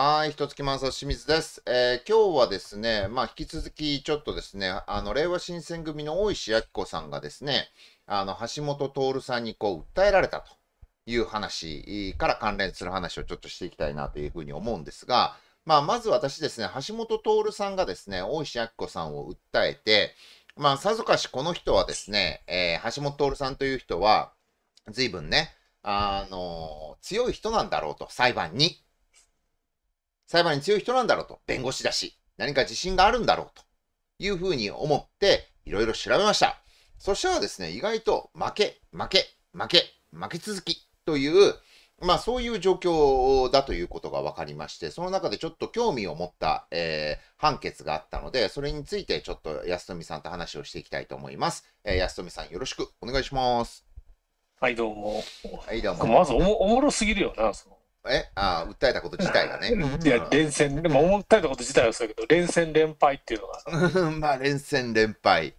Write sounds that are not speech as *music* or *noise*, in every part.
はい、一月満さん、清水です。えー、今日はですね、まあ、引き続き、ちょっとですね、あの、令和新選組の大石明子さんがですね、あの、橋本徹さんにこう、訴えられたという話から関連する話をちょっとしていきたいなというふうに思うんですが、まあ、まず私ですね、橋本徹さんがですね、大石明子さんを訴えて、まあ、さぞかしこの人はですね、えー、橋本徹さんという人は、ぶんね、あの強い人なんだろうと、裁判に。裁判に強い人なんだろうと、弁護士だし、何か自信があるんだろうというふうに思って、いろいろ調べました。そしたらですね、意外と負け、負け、負け、負け続きという、まあそういう状況だということが分かりまして、その中でちょっと興味を持った、えー、判決があったので、それについてちょっと安富さんと話をしていきたいと思います。えー、安富さんよろしくお願いします。はい、どうも。はい、どうも。まずおもおもろすぎるよな、そのえああ、訴えたこと自体がね。*laughs* いや、連戦、でも訴えたこと自体はそうだけど、連戦連敗っていうのが。*laughs* まあ、連戦連敗。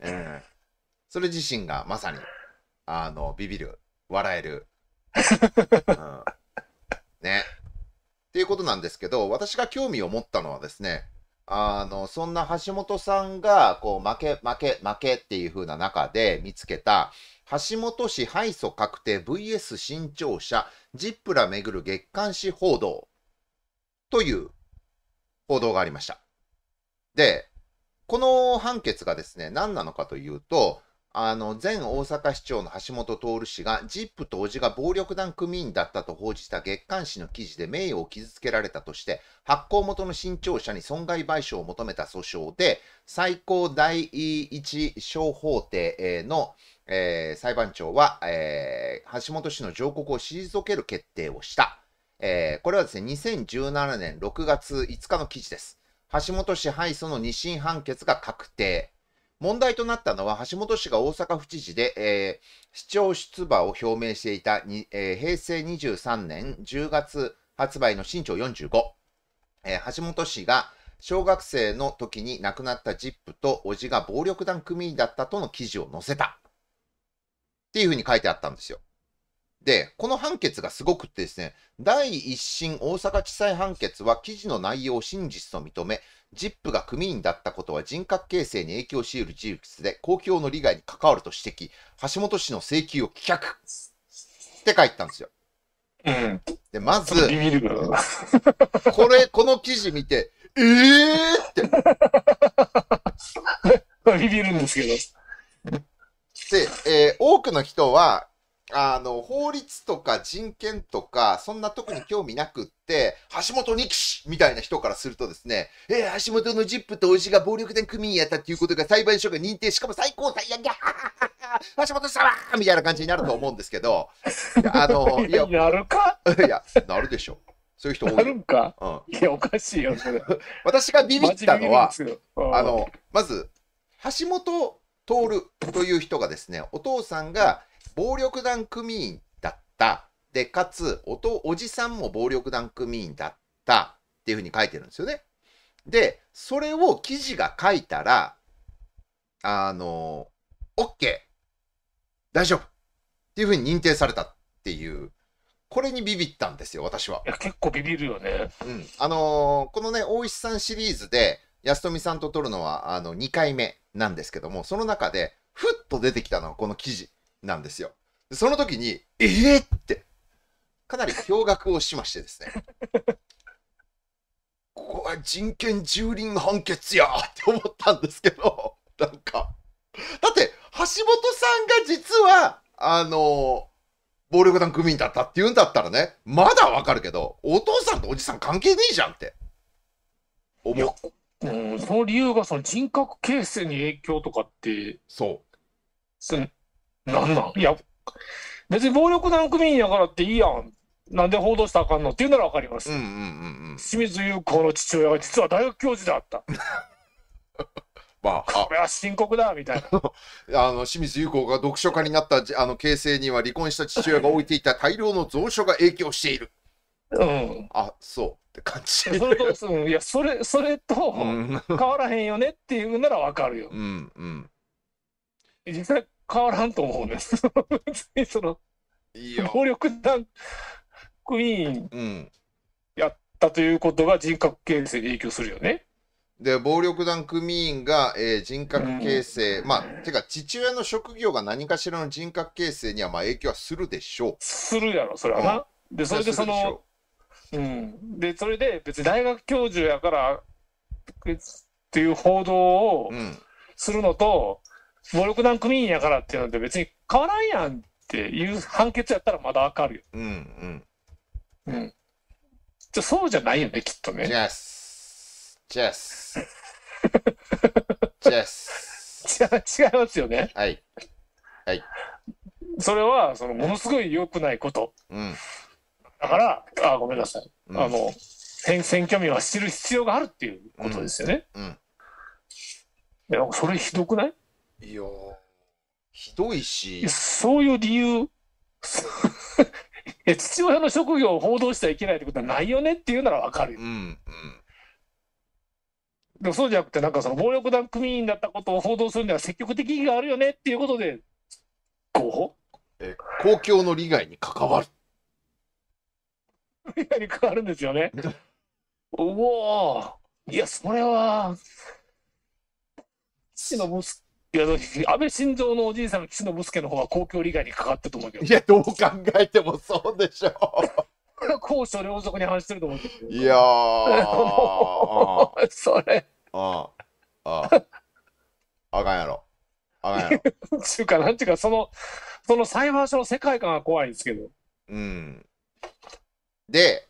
うん。それ自身がまさに、あの、ビビる、笑える。*laughs* うん、ね。っていうことなんですけど、私が興味を持ったのはですね、あの、そんな橋本さんが、こう、負け、負け、負けっていう風な中で見つけた、橋本市敗訴確定 VS 新潮社、ジップラ巡る月刊誌報道という報道がありました。で、この判決がですね、何なのかというと、あの、前大阪市長の橋本徹氏が、ジップと叔父が暴力団組員だったと報じた月刊誌の記事で名誉を傷つけられたとして、発行元の新潮社に損害賠償を求めた訴訟で、最高第一小法廷の、えー、裁判長は、えー、橋本氏の上告を退ける決定をした。えー、これはですね、2017年6月5日の記事です。橋本氏敗訴の二審判決が確定。問題となったのは、橋本氏が大阪府知事で、えー、市長出馬を表明していたに、えー、平成23年10月発売の新潮45、えー、橋本氏が小学生の時に亡くなったジップとおじが暴力団組員だったとの記事を載せた。っていうふうに書いてあったんですよ。で、この判決がすごくってですね、第一審大阪地裁判決は記事の内容を真実と認め、ZIP が組員だったことは人格形成に影響し得る事実で、公共の利害に関わると指摘、橋本氏の請求を棄却って書いてたんですよ。うん。で、まず、これ、この記事見て、えーって。*laughs* ビビるんですけど。で、えー、多くの人は、あの、法律とか人権とか、そんな特に興味なくって、橋本二騎みたいな人からするとですね、えー、橋本のジップとおじが暴力団組員やったっていうことが裁判所が認定、しかも最高裁やんや、*laughs* 橋本様みたいな感じになると思うんですけど、あの、*laughs* いや、なるか *laughs* いや、なるでしょう。そういう人多い。るんか、うん、いや、おかしいよ、それ。私がビビったのは、あの、まず、橋本徹という人がですね、お父さんが、暴力団組員だった。で、かつ、おと、おじさんも暴力団組員だったっていうふうに書いてるんですよね。で、それを記事が書いたら、あの、OK! 大丈夫っていうふうに認定されたっていう、これにビビったんですよ、私は。いや、結構ビビるよね。うん。あのー、このね、大石さんシリーズで、安富さんと撮るのは、あの、2回目なんですけども、その中で、ふっと出てきたのはこの記事。なんですよ。その時に、ええー、って、かなり驚愕をしましてですね。*laughs* ここは人権蹂躙判決やって思ったんですけど、なんか、だって、橋本さんが実は、あの、暴力団組員だったって言うんだったらね、まだわかるけど、お父さんとおじさん関係ねえじゃんって。思う。うん、その理由がその人格形成に影響とかって。そう。そなんなんいや、別に暴力団組員やからっていいやん。なんで報道したらあかんのって言うならわかります、うんうんうんうん。清水優子の父親は実は大学教授だった。*laughs* まあ、これは深刻だみたいな *laughs* あの清水優子が読書家になったあの形成には離婚した父親が置いていた大量の蔵書が影響している。うん、あそうって感じそれと、うん、いやそれそれと変わらへんよねっていうならわかるよ。うんうん、実際変わらんと思うんです。*laughs* 別にその、暴力団クイーンやったということが人格形成に影響するよね。で暴力団組員が、えー、人格形成、うん、まあてか父親の職業が何かしらの人格形成にはまあ影響はするでしょう。するやろそれはな。うん、でそれでそのうんでそれで別に大学教授やからっていう報道をするのと、暴力団組員やからっていうので別に変わらんやんっていう判決やったらまだわかるよ。うんうん。うん。じゃそうじゃないよね、きっとね。ジェス。ジェス。ジェス。違いますよね。はい。はい。それは、その、ものすごい良くないこと。うん。だから、あ、ごめんなさい。うん、あの、選選挙民は知る必要があるっていうことですよね。うん。うん、いや、それひどくないいやひどいし。そういう理由。*laughs* 父親の職業を報道しちゃいけないってことはないよねっていうならわかるよ。うんうんでもそうじゃなくて、なんかその暴力団組員だったことを報道するには積極的意義があるよねっていうことで、こうえ公共の利害に関わる。利害に関わるんですよね。*laughs* おお、いや、それは、父の息いや、安倍晋三のおじいさん、岸信介の方は公共利害にかかってると思うけど。いや、どう考えてもそうでしょう。公高所両属に反してると思ういや *laughs* それ。ああ。あかんやろ。あかんやろ。*laughs* ちゅうか、なんちゅうか、その、その裁判所の世界観が怖いんですけど。うん。で、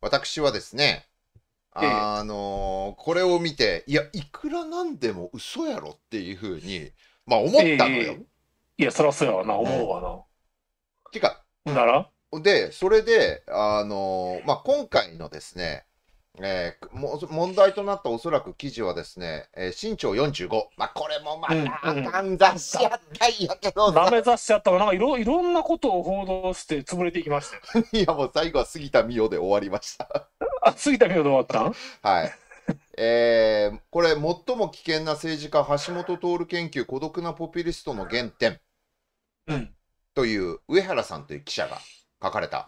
私はですね、あのー、これを見ていやいくらなんでも嘘やろっていうふうにまあ思ったのよ。えー、いやそらそうやわな思うわな。うてかならでそれであのー、まあ、今回のですねえー、も問題となったおそらく記事はですね、えー、身長45、まあ、これもまた、あかん、雑誌やったんやけど、ダメ雑誌やったら、なんかいろいろんなことを報道して潰れていきました *laughs* いや、もう最後は杉田美代で終わりました *laughs* あ、杉田美代で終わったはい。えー、これ、最も危険な政治家、橋本徹研究、孤独なポピュリストの原点、うん、という上原さんという記者が書かれた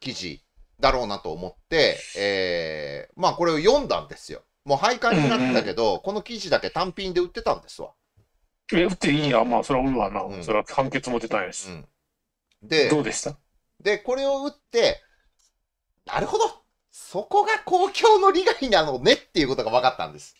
記事。はいだろうなと思って、えー、まあこれを読んだんですよ。もう廃刊になったけど、うんうん、この記事だけ単品で売ってたんですわ。え、売っていいや、まあそれは売るわな、うん、それは判決も出たいです。うん。で、どうでしたで、これを売って、なるほどそこが公共の利害なのねっていうことが分かったんです。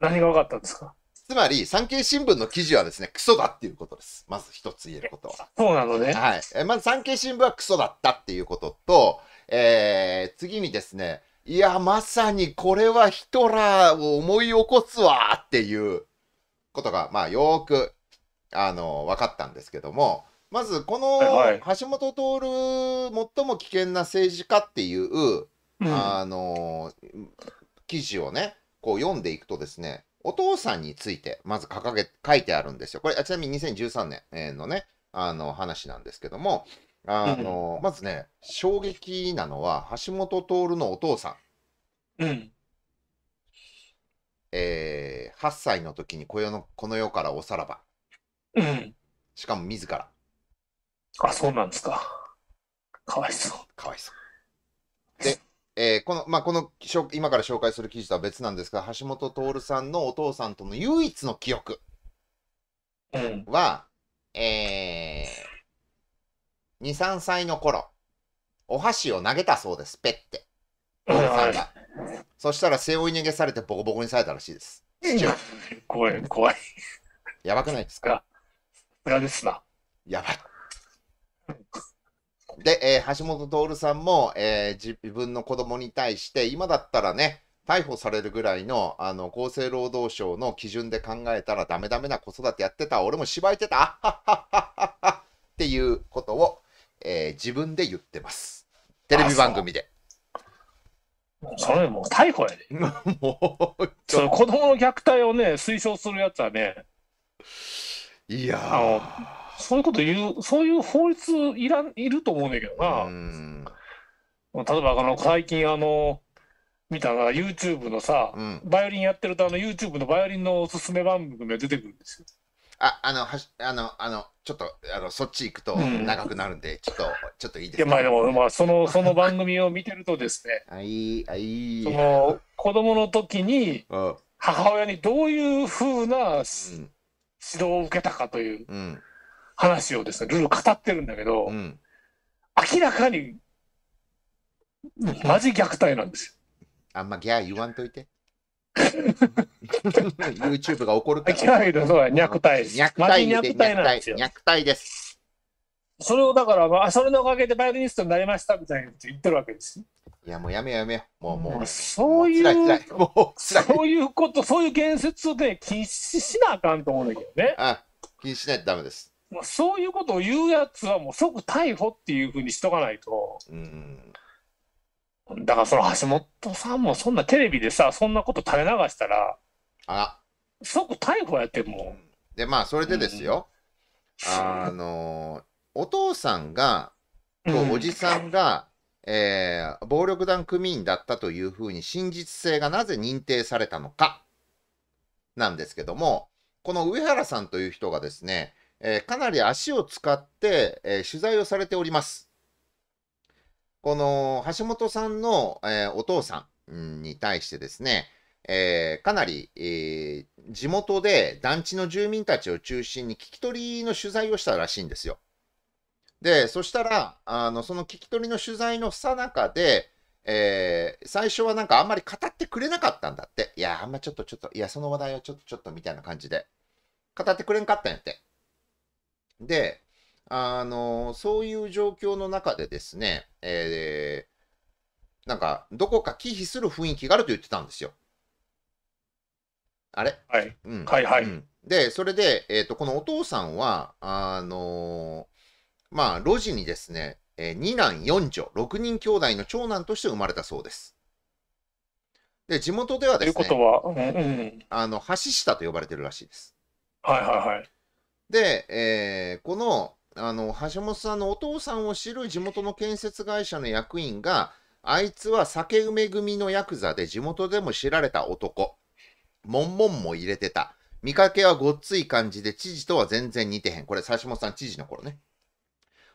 何が分かったんですかつまり、産経新聞の記事はですね、クソだっていうことです。まず一つ言えることは。そうなのね。はい。まず産経新聞はクソだったっていうことと、えー、次にですね、いや、まさにこれはヒトラーを思い起こすわっていうことが、まあ、よく、あの、分かったんですけども、まず、この橋本徹、最も危険な政治家っていう、はいはい、あの、記事をね、こう読んでいくとですね、お父さんについて、まず掲げ、書いてあるんですよ。これ、ちなみに2013年のね、あの話なんですけども、あの、うん、まずね、衝撃なのは、橋本徹のお父さん。うん。えー、8歳の時にこのこの世からおさらば。うん。しかも自ら。あ、そうなんですか。かわいそう。かわいそう。で、えー、この、まあ、この、今から紹介する記事とは別なんですが、橋本徹さんのお父さんとの唯一の記憶は、うん、えー、2、3歳の頃、お箸を投げたそうです、ペッて。さんが。そしたら背負い逃げされてボコボコにされたらしいです。怖い、怖い。やばくないですかさすですな。やばい。で、えー、橋本徹さんも、えー、自分の子供に対して、今だったらね、逮捕されるぐらいのあの厚生労働省の基準で考えたらダメダメな子育てやってた、俺も芝居てた、っていうことをえー、自分で言ってます。テレビ番組で。それもう逮捕やで。*laughs* もう子供の虐待をね、推奨するやつはね、いやあのそういうこと言う、そういう法律いらんいると思うんだけどな。うん例えばあの最近あの見たら YouTube のさ、うん、バイオリンやってるとあの YouTube のバイオリンのおすすめ番組が出てくるんですよ。あ、あの、はし、あの、あの、ちょっと、あの、そっち行くと長くなるんで、ちょっと、ちょっといいですか、ね、いや、まあでも、まあ、その、その番組を見てるとですね、あいあいその、子供の時に、母親にどういうふうな、指導を受けたかという話をですね、ルール語ってるんだけど、うん、明らかに、マジ虐待なんですよ。あんまギャー言わんといて。YouTube が怒るから。そうや、虐待です。虐待虐待です虐待です。それをだから、まあ、それのおかげでバイオリニストになりましたみたいなこと言ってるわけですいや、もうやめよやめよ。もう、もう。そういう、そういうこと、そういう言説で禁止しなあかんと思うんだけどね。あ禁止しないとダメです。もうそういうことを言うやつはもう即逮捕っていうふうにしとかないと。うん。だからその橋本さんもそんなテレビでさ、そんなこと垂れ流したら、あ即逮捕やってもで、まあ、それでですよ、うあの、お父さんが、とおじさんが、えー、暴力団組員だったというふうに真実性がなぜ認定されたのか、なんですけども、この上原さんという人がですね、えー、かなり足を使って、えー、取材をされております。この橋本さんの、えー、お父さんに対してですね、えー、かなり、えー、地元で団地の住民たちを中心に聞き取りの取材をしたらしいんですよ。で、そしたら、あのその聞き取りの取材のさなかで、えー、最初はなんかあんまり語ってくれなかったんだって。いや、あんまちょっとちょっと、いや、その話題はちょっとちょっとみたいな感じで。語ってくれんかったんやって。で、あの、そういう状況の中でですね、えー、なんか、どこか忌避する雰囲気があると言ってたんですよ。あれ、はい、うん、はいはい、うん、で、それで、えっ、ー、と、このお父さんは、あのー、まあ、路地にですね、えー、2男4女、6人兄弟の長男として生まれたそうです。で、地元ではですね、ということは、うんうん、あの橋下と呼ばれてるらしいです。はいはいはい。で、えー、この、あの橋本さんのお父さんを知る地元の建設会社の役員があいつは酒梅組のヤクザで地元でも知られた男もんもんも入れてた見かけはごっつい感じで知事とは全然似てへんこれ橋本さん知事の頃ね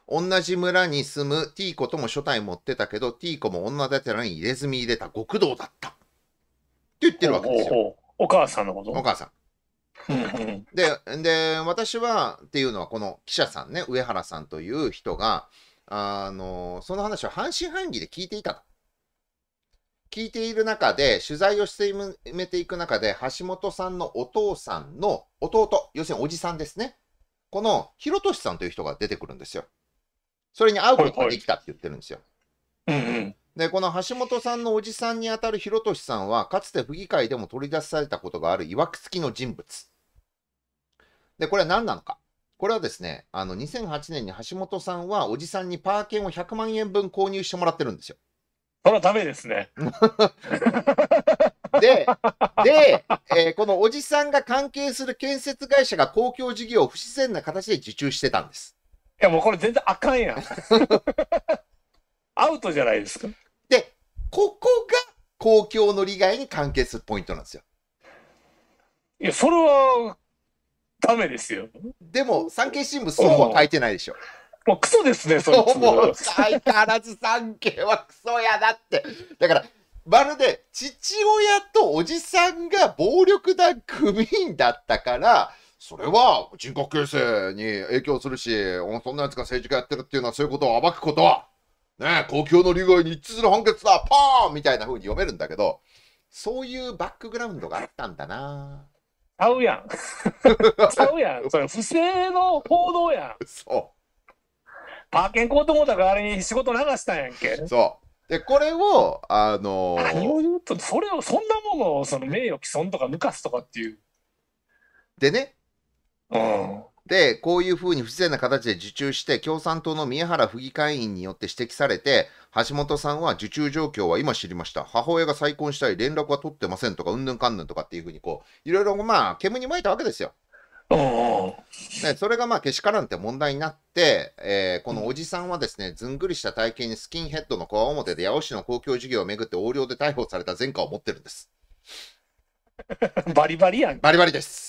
同じ村に住むティーコとも初体持ってたけどティーコも女だてらに入れ墨入れた極道だったって言ってるわけですよお母さんのことお母さんでで私はっていうのはこの記者さんね上原さんという人があのその話を半信半疑で聞いていたと聞いている中で取材を進めていく中で橋本さんのお父さんの弟要するにおじさんですねこの弘俊さんという人が出てくるんですよそれに会うことができたって言ってるんですよ、はいはい、うんうんでこの橋本さんのおじさんにあたる弘俊さんはかつて府議会でも取り出されたことがあるいわくつきの人物で、これは何なのか。これはですね、あの、2008年に橋本さんはおじさんにパーンを100万円分購入してもらってるんですよ。そのためですね。*laughs* で、で、えー、このおじさんが関係する建設会社が公共事業を不自然な形で受注してたんです。いや、もうこれ全然あかんやん。*laughs* アウトじゃないですか。で、ここが公共の利害に関係するポイントなんですよ。いや、それはダメですよ。でも、産経新聞、そうは書いてないでしょ。もうクソですね、それ。もう相変わらず産経はクソやだって。だから、まるで父親とおじさんが暴力団組員だったから、それは人格形成に影響するし、そんなやつが政治家やってるっていうのはそういうことを暴くことは、ね、公共の利害に一致する判決だ、パーンみたいな風に読めるんだけど、そういうバックグラウンドがあったんだなちゃうやん。*laughs* ちゃうやん。それ不正の報道やん。そう。パーケン買うと思った代わりに仕事流したんやんけ。そう。で、これを、あのー、何を言うと、それを、そんなものを、その名誉毀損とか抜かすとかっていう。でね。うん。で、こういうふうに不自然な形で受注して、共産党の宮原府議会員によって指摘されて、橋本さんは受注状況は今知りました。母親が再婚したり、連絡は取ってませんとか、うんぬんかんぬんとかっていうふうに、こう、いろいろまあ、煙に巻いたわけですよ。ね、それがまあ、けしからんって問題になって、えー、このおじさんはですね、ずんぐりした体型にスキンヘッドのこわ表で八尾市の公共事業をめぐって横領で逮捕された前科を持ってるんです。*laughs* バリバリやん。バリバリです。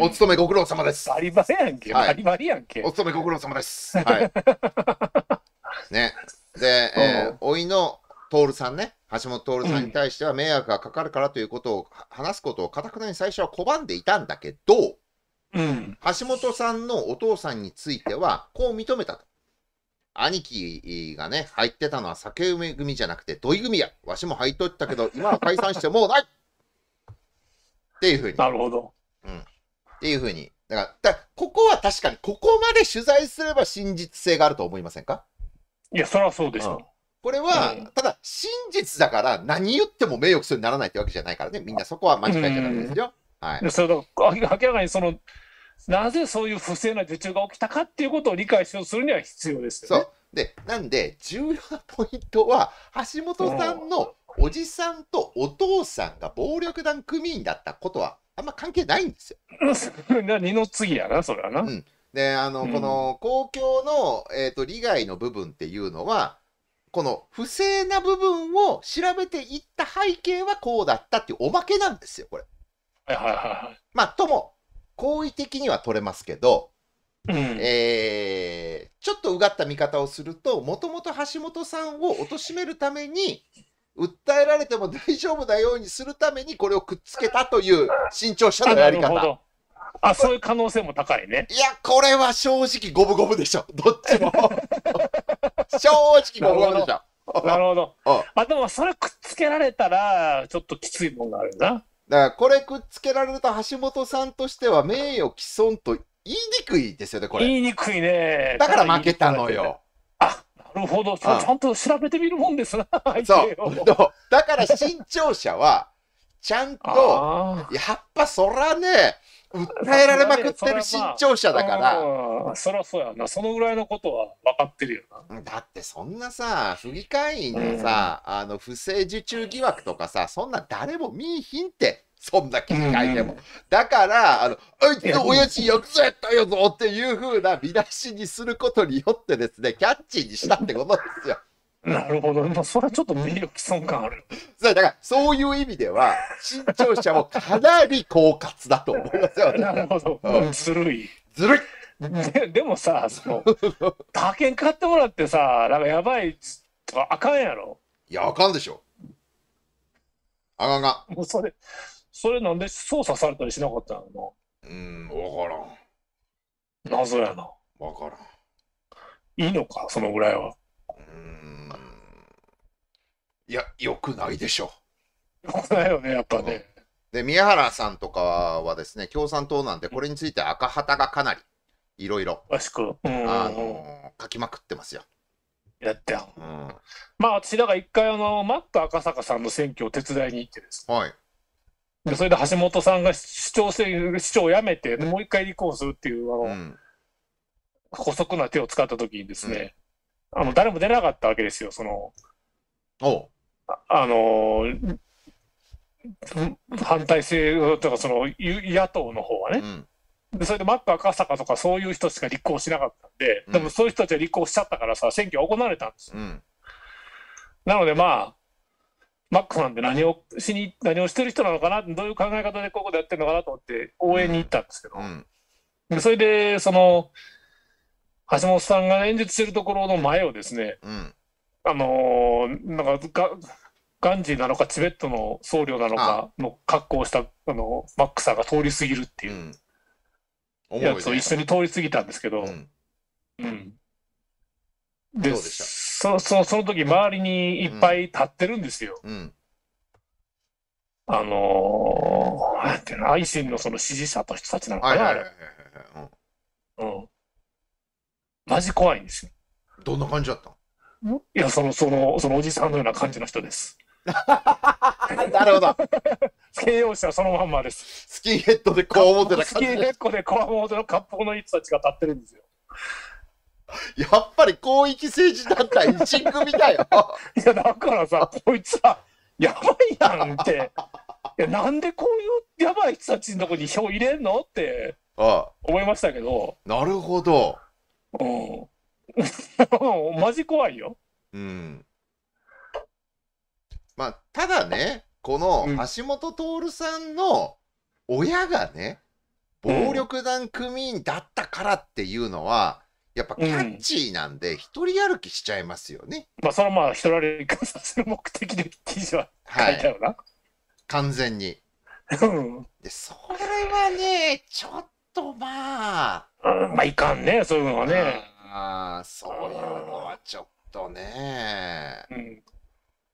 お勤めご苦労様です。バリバリやんけ。はいバリバリやんけ。お勤めご苦労様です。*laughs* はい。ね。で、えー、おいの徹さんね、橋本徹さんに対しては迷惑がかかるからということを話すことをかたくなに最初は拒んでいたんだけど、うん。橋本さんのお父さんについては、こう認めたと。兄貴がね、入ってたのは酒梅組じゃなくて土井組や。わしも入っとったけど、今は解散してもうないっていうふうに。*laughs* なるほど。うんっていうふうに。だから、だここは確かに、ここまで取材すれば真実性があると思いませんかいや、それはそうでしょ。うんこれは、うん、ただ、真実だから、何言っても名誉するにならないってわけじゃないからね、みんなそこは間違いじゃないですよ。うん、はい、それだ明らかにその、なぜそういう不正な受注が起きたかっていうことを理解しようするには必要ですよ、ね、そうでなんで、重要なポイントは、橋本さんのおじさんとお父さんが暴力団組員だったことはあんま関係ないんですよ。*laughs* 何の次やな、それはな。うん、で、あの、うん、この公共の、えーと、利害の部分っていうのは、この不正な部分を調べていった背景はこうだったっていうおまけなんですよ、これ。はいはいはい。まあ、とも、好意的には取れますけど、うん、えー、ちょっとうがった見方をするともともと橋本さんを貶めるために訴えられても大丈夫なようにするためにこれをくっつけたという新潮社のやり方。あ、そういう可能性も高いね。いや、これは正直五分五分でしょ。どっちも。正直五分五分でしょ。なるほど。あ、でもそれくっつけられたら、ちょっときついもんがあるな。だからこれくっつけられると橋本さんとしては名誉毀損と言いにくいですよね、これ。言いにくいね。だから負けたのよ。なるほど、ちゃんと調べてみるもんですな、そうだから新潮社は、ちゃんと、やっぱそらね、訴えられまくってる新潮社だから。そらそうやな、そのぐらいのことは分かってるよな。だってそんなさ、府議会員のさ、あの不正受注疑惑とかさ、そんな誰も見いひんって。そんな機会でも。うんだから、あの、あいつの親父よくぞやったよぞっていうふうな見出しにすることによってですね、キャッチーにしたってことですよ。なるほど。まあ、それはちょっと名誉毀損感ある。そう、だから、そういう意味では、新潮社もかなり狡猾だと思いますよ、ね。なるほど。うずるい。ずるいででもさ、その、他券買ってもらってさ、なんかやばい、あかんやろ。いや、あかんでしょ。あかんが。もうそれ、それなんで操作されたりしなかったのな。うん、わからん。謎やな。わからん。いいのか、そのぐらいは。うん。いや、よくないでしょ。よくないよね、やっぱね。で、宮原さんとかはですね、共産党なんで、これについて赤旗がかなり、いろいろ、詳しく、あの書きまくってますよ。やったよ。うん、まあ、私、だから一回、あの、マック赤坂さんの選挙を手伝いに行ってですね。はい。でそれで橋本さんが市長選市長を辞めて、もう一回離婚するっていうあの、うん、補足な手を使った時にですね、うん、あの誰も出なかったわけですよそのあの反対性とかその野党の方はね、うん、でそれでマック赤坂とかそういう人しか立候補しなかったんで、でもそういう人たちは立候補しちゃったからさ選挙は行われたんですよ。なのでまあマックさんって何をしに、何をしてる人なのかな、どういう考え方でここでやってるのかなと思って応援に行ったんですけど、うんうん、それで、その、橋本さんが演説してるところの前をですね、うん、あのー、なんかが、ガンジーなのかチベットの僧侶なのかの格好をしたあのマックさんが通り過ぎるっていうやつを一緒に通り過ぎたんですけど、うん。うん、ででしたそそその時周りにいっぱい立ってるんですよ。うん、あのー、なんていうの、愛心のその支持者と人たちなのかな、あれ。うん。マジ怖いんですよ。どんな感じだったのいや、その、その、そのおじさんのような感じの人です。*laughs* なるほど。*laughs* 形容詞はそのまんまです。スキンヘッドでこう思ってた感じ。スキンヘッドでこう思ってた割烹のい人たちが立ってるんですよ。*laughs* やっぱり広域政治団体1組だよ。*laughs* いや、だからさ、こいつさ、やばいやんって。*laughs* いや、なんでこういうやばい人たちのとこに票入れんのって思いましたけど。なるほど。うん。マジ怖いよ。うん。まあ、ただね、この橋本徹さんの親がね、暴力団組員だったからっていうのは、やっぱキャッチーなんで、一人歩きしちゃいますよね。まあ、それはまあ、一人歩きさせる目的で記事は書いてあな。はい、完全に。で、それはね、ちょっとまあ。うん、まあ、いかんね、そういうのはね。ああ、そういうのはちょっとね。うん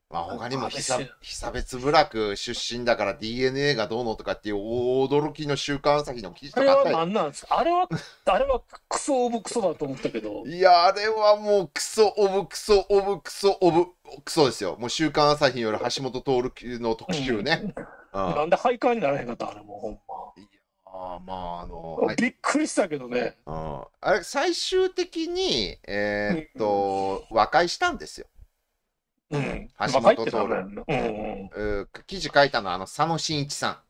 まあ他にも被差別部落出身だから DNA がどうのとかっていう驚きの週刊朝日の記事とかあったり。あれは何なんですかあれは、あれはクソオブクソだと思ったけど。いや、あれはもうクソオブクソオブクソオブクソですよ。もう週刊朝日による橋本徹の特集ね。うん、なんで廃刊にならへんかったあれもほんま。いあまああのびっくりしたけどね、うん、あれ最終的にえー、っと和解したんですようん。橋本徹。うん。記事書いたのは、あの、佐野真一さ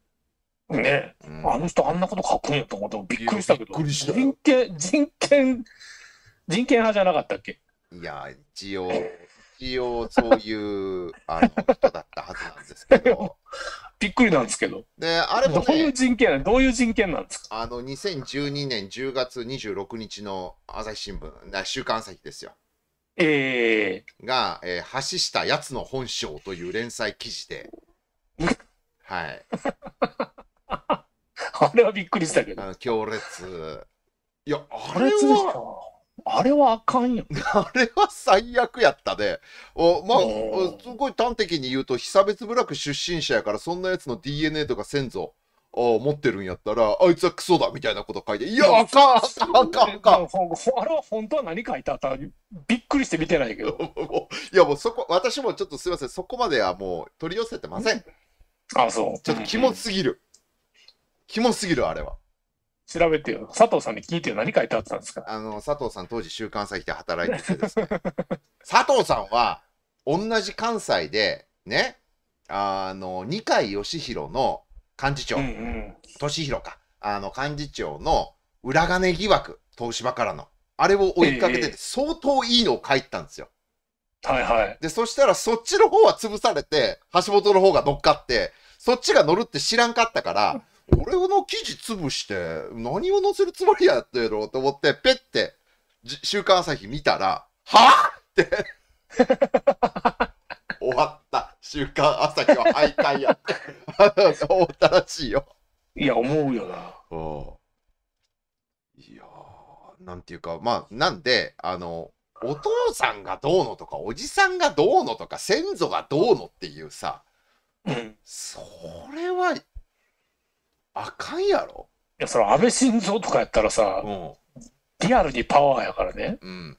ん。ね、うん、あの人あんなこと書くんやと思ってびっくりしたけど。人権、人権、人権派じゃなかったっけいや、一応、一応そういうあの人だったはずなんですけど。*laughs* びっくりなんですけど。で、あれも、ね、どういう人権どういう人権なんですかあの、2012年10月26日の朝日新聞、週刊朝日ですよ。えが、えー、橋下やつの本性という連載記事で、はい。*laughs* あれはびっくりしたけど。強烈。いや、あれは、あれはあかんよ。*laughs* あれは最悪やったで、おまあ、すごい端的に言うと、被差別部落出身者やから、そんなやつの DNA とか先祖、あ持ってるんやったら、あいつはクソだみたいなこと書いて、いや、あかん、あかん、あかん、あかん。あれは本当は何書いてあったびっくりして見てないけど。*laughs* いや、もうそこ、私もちょっとすみません、そこまではもう取り寄せてません。あ、そう。ちょっとキモすぎる。キモすぎる、あれは。調べてよ。佐藤さんに聞いてよ。何書いてあったんですかあの、佐藤さん当時、週刊詐欺で働いててですね。*laughs* 佐藤さんは、同じ関西で、ね、あの、二階義弘の、幹事長、うんうん、か、あの幹事長の裏金疑惑、東芝からの、あれを追いかけてて、相当いいのを書いたんですよ。はいはい。で、そしたらそっちの方は潰されて、橋本の方が乗っかって、そっちが乗るって知らんかったから、俺の記事潰して、何を載せるつもりやってろと思って、ペッて、週刊朝日見たら、はぁって *laughs* 終わった。週刊朝日は敗退やって思ったらしいよ。いや、思うよな。おいやなんていうか、まあ、なんで、あの、お父さんがどうのとか、おじさんがどうのとか、先祖がどうのっていうさ、うん、それは、あかんやろ。いや、それ安倍晋三とかやったらさ、うん、リアルにパワーやからね。うん、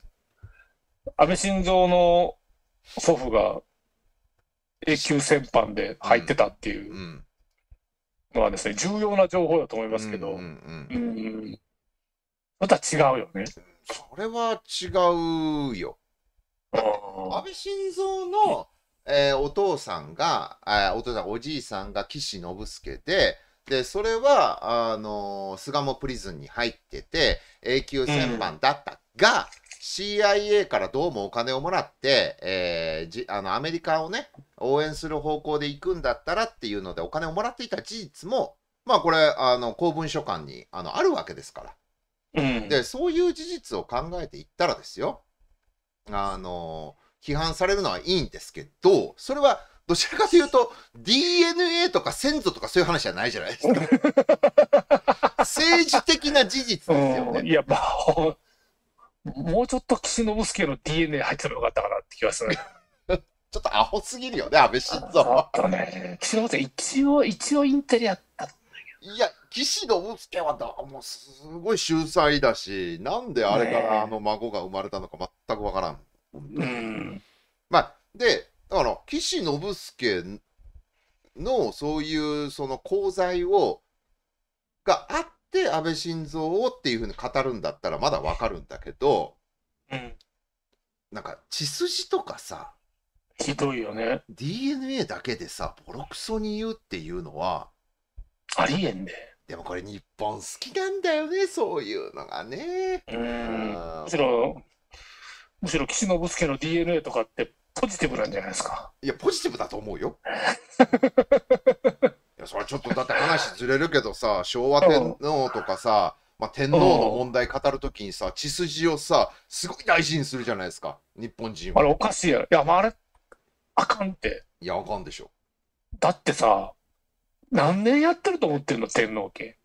安倍晋三の祖父が永久戦犯で入ってたっていうのはですね、重要な情報だと思いますけど、また違うよね。それは違うよ。安倍晋三の、えー、お父さんが、えー、お父さん、おじいさんが岸信介で、で、それは、あのー、巣鴨プリズンに入ってて、永久戦犯だったが、うん、CIA からどうもお金をもらって、えー、じあのアメリカをね、応援する方向で行くんだったらっていうのでお金をもらっていた事実も、まあこれ、あの、公文書館にあのあるわけですから、うん。で、そういう事実を考えていったらですよ、あの、批判されるのはいいんですけど、それはどちらかというと DNA とか先祖とかそういう話じゃないじゃないですか。*laughs* 政治的な事実ですよね。いや、まあ、もうちょっと岸信介の DNA 入ってればよかったかなって気がする。ちょっとアホすぎるよね、安倍晋三は。ちょっとね、岸信介、一応、一応インテリだったんだけど。いや、岸信介はだ、もうすごい秀才だし、なんであれからあの孫が生まれたのか全くわからん。うん。まあ、で、だから、岸信介のそういうその功罪を、があって、安倍晋三をっていうふうに語るんだったらまだわかるんだけど、うん、なんか血筋とかさ、ひどいよね。DNA だけでさ、ボロクソに言うっていうのは。ありえんね。でもこれ日本好きなんだよね、そういうのがね。うん。むしろ、むしろ岸信介の DNA とかってポジティブなんじゃないですか。いや、ポジティブだと思うよ。*laughs* いや、それちょっとだって話ずれるけどさ、昭和天皇とかさ、まあ、天皇の問題語るときにさ、血筋をさ、すごい大事にするじゃないですか、日本人は。あれおかしいやいや、まあ、あれあかんって。いや、あかんでしょ。だってさ、何年やってると思ってるの、天皇家。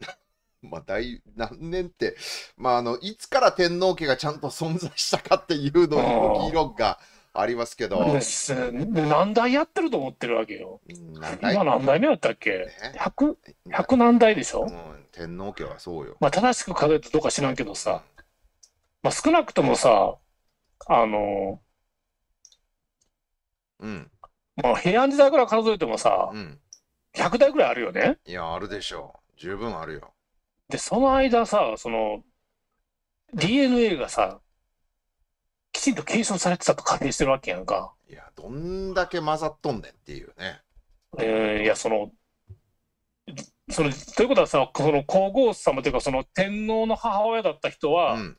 *laughs* まあ、大、何年って、まあ、あの、いつから天皇家がちゃんと存在したかっていうのに議論がありますけど。何代やってると思ってるわけよ。何今何代目だったっけ、ね、100, ?100 何代でしょ、うん、天皇家はそうよ。まあ、正しく数えたどうか知らんけどさ、まあ、少なくともさ、あの、うん。まあ、平安時代から数えてもさ、うん、100台ぐらいあるよね。いや、あるでしょう。十分あるよ。で、その間さ、その、DNA がさ、きちんと継承されてたと仮定してるわけやんか。いや、どんだけ混ざっとんねんっていうね。えー、いや、その、そのということはさ、その皇后様というか、その天皇の母親だった人は、うん、